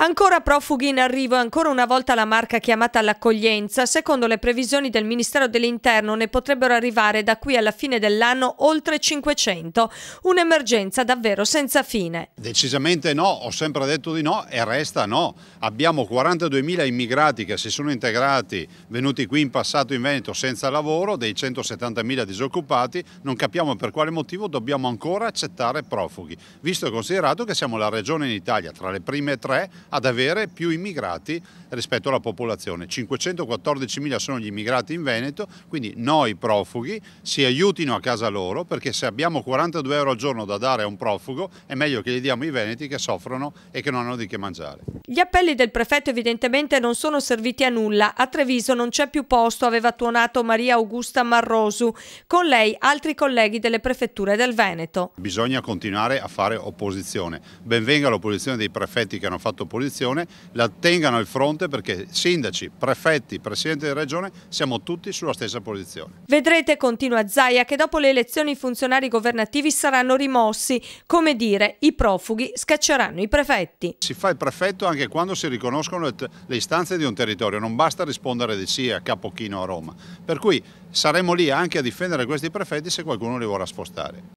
Ancora profughi in arrivo e ancora una volta la marca chiamata all'accoglienza. Secondo le previsioni del Ministero dell'Interno ne potrebbero arrivare da qui alla fine dell'anno oltre 500. Un'emergenza davvero senza fine. Decisamente no, ho sempre detto di no e resta no. Abbiamo 42.000 immigrati che si sono integrati, venuti qui in passato in Veneto senza lavoro, dei 170.000 disoccupati. Non capiamo per quale motivo dobbiamo ancora accettare profughi, visto e considerato che siamo la regione in Italia tra le prime tre ad avere più immigrati rispetto alla popolazione. 514.000 sono gli immigrati in Veneto, quindi noi profughi si aiutino a casa loro perché se abbiamo 42 euro al giorno da dare a un profugo è meglio che gli diamo i veneti che soffrono e che non hanno di che mangiare. Gli appelli del prefetto evidentemente non sono serviti a nulla. A Treviso non c'è più posto, aveva tuonato Maria Augusta Marrosu. Con lei altri colleghi delle prefetture del Veneto. Bisogna continuare a fare opposizione. Benvenga l'opposizione dei prefetti che hanno fatto opposizione posizione la tengano al fronte perché sindaci, prefetti, presidenti di regione siamo tutti sulla stessa posizione. Vedrete, continua Zaia, che dopo le elezioni i funzionari governativi saranno rimossi, come dire i profughi scacceranno i prefetti. Si fa il prefetto anche quando si riconoscono le, le istanze di un territorio, non basta rispondere di sì a Capochino a Roma, per cui saremo lì anche a difendere questi prefetti se qualcuno li vorrà spostare.